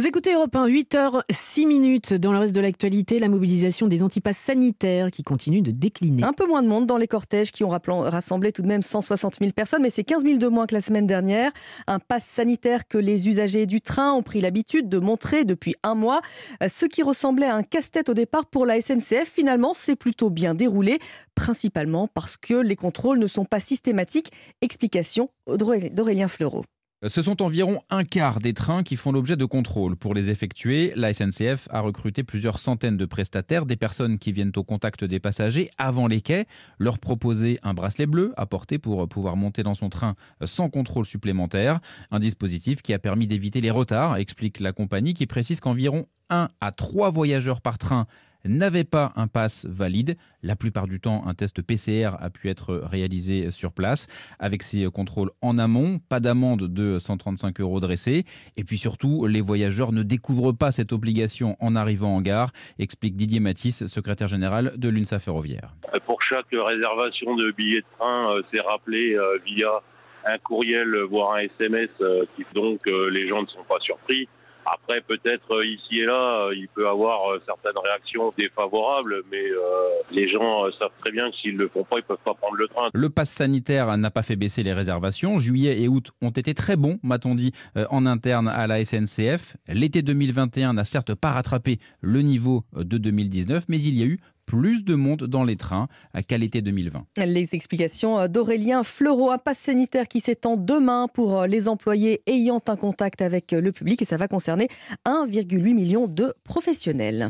Vous écoutez Europe 1, 8h, minutes. Dans le reste de l'actualité, la mobilisation des antipasses sanitaires qui continue de décliner. Un peu moins de monde dans les cortèges qui ont rassemblé tout de même 160 000 personnes, mais c'est 15 000 de moins que la semaine dernière. Un passe sanitaire que les usagers du train ont pris l'habitude de montrer depuis un mois. Euh, ce qui ressemblait à un casse-tête au départ pour la SNCF, finalement, c'est plutôt bien déroulé, principalement parce que les contrôles ne sont pas systématiques. Explication d'Aurélien Fleureau. Euh, ce sont environ un quart des trains qui font l'objet de contrôles. Pour les effectuer, la SNCF a recruté plusieurs centaines de prestataires, des personnes qui viennent au contact des passagers avant les quais, leur proposer un bracelet bleu à porter pour euh, pouvoir monter dans son train euh, sans contrôle supplémentaire. Un dispositif qui a permis d'éviter les retards, explique la compagnie qui précise qu'environ 1 à trois voyageurs par train n'avait pas un pass valide. La plupart du temps, un test PCR a pu être réalisé sur place, avec ces contrôles en amont, pas d'amende de 135 euros dressée. Et puis surtout, les voyageurs ne découvrent pas cette obligation en arrivant en gare, explique Didier Matisse, secrétaire général de l'UNSA Ferroviaire. Pour chaque réservation de billets de train, euh, c'est rappelé euh, via un courriel, voire un SMS, euh, donc les gens ne sont pas surpris. Après, peut-être euh, ici et là, euh, il peut avoir euh, certaines réactions défavorables, mais les gens savent très bien que s'ils ne le font pas, ils ne peuvent pas prendre le train. Le pass sanitaire n'a pas fait baisser les réservations. Juillet et août ont été très bons, m'a-t-on dit, en interne à la SNCF. L'été 2021 n'a certes pas rattrapé le niveau de 2019, mais il y a eu plus de monde dans les trains qu'à l'été 2020. Les explications d'Aurélien Fleureau, un pass sanitaire qui s'étend demain pour euh, les employés ayant un contact avec le public et ça va concerner 1,8 million de professionnels.